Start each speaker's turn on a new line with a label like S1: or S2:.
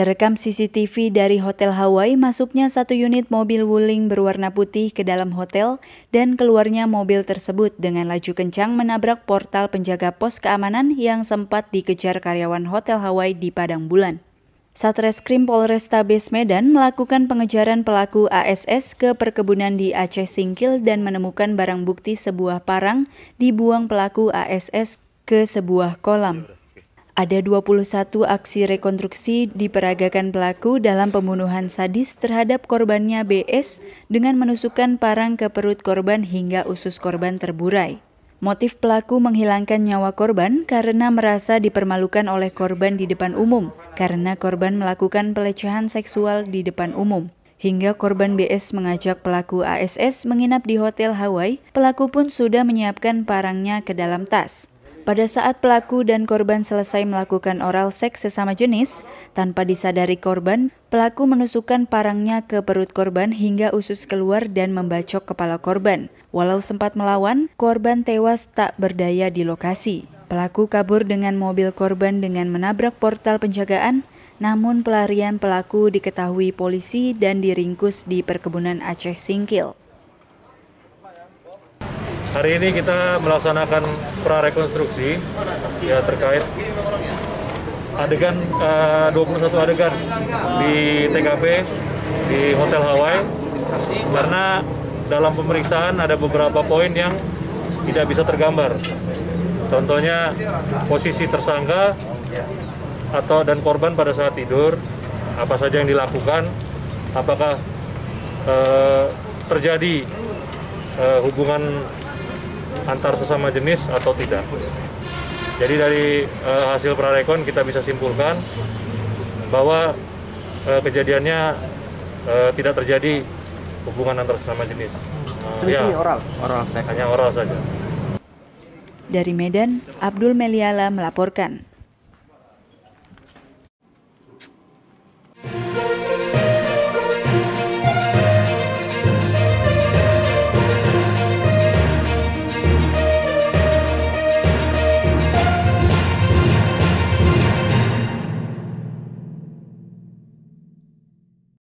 S1: Terekam CCTV dari Hotel Hawaii masuknya satu unit mobil Wuling berwarna putih ke dalam hotel dan keluarnya mobil tersebut dengan laju kencang menabrak portal penjaga pos keamanan yang sempat dikejar karyawan Hotel Hawaii di Padang Bulan. Satreskrim Polrestabes Medan melakukan pengejaran pelaku ASS ke perkebunan di Aceh Singkil dan menemukan barang bukti sebuah parang dibuang pelaku ASS ke sebuah kolam. Ada 21 aksi rekonstruksi diperagakan pelaku dalam pembunuhan sadis terhadap korbannya BS dengan menusukkan parang ke perut korban hingga usus korban terburai. Motif pelaku menghilangkan nyawa korban karena merasa dipermalukan oleh korban di depan umum, karena korban melakukan pelecehan seksual di depan umum. Hingga korban BS mengajak pelaku ASS menginap di Hotel Hawaii, pelaku pun sudah menyiapkan parangnya ke dalam tas. Pada saat pelaku dan korban selesai melakukan oral seks sesama jenis, tanpa disadari korban, pelaku menusukkan parangnya ke perut korban hingga usus keluar dan membacok kepala korban. Walau sempat melawan, korban tewas tak berdaya di lokasi. Pelaku kabur dengan mobil korban dengan menabrak portal penjagaan, namun pelarian pelaku diketahui polisi dan diringkus di perkebunan Aceh Singkil.
S2: Hari ini kita melaksanakan prarekonstruksi ya terkait adegan eh, uh, 21 adegan di TKP di Hotel Hawaii karena dalam pemeriksaan ada beberapa poin yang tidak bisa tergambar. Contohnya posisi tersangka atau dan korban pada saat tidur, apa saja yang dilakukan, apakah uh, terjadi uh, hubungan antar sesama jenis atau tidak. Jadi dari uh, hasil prarekon kita bisa simpulkan bahwa uh, kejadiannya uh, tidak terjadi hubungan antar sesama jenis. E, ya, oral, oral Hanya oral saja.
S1: Dari Medan, Abdul Meliala melaporkan.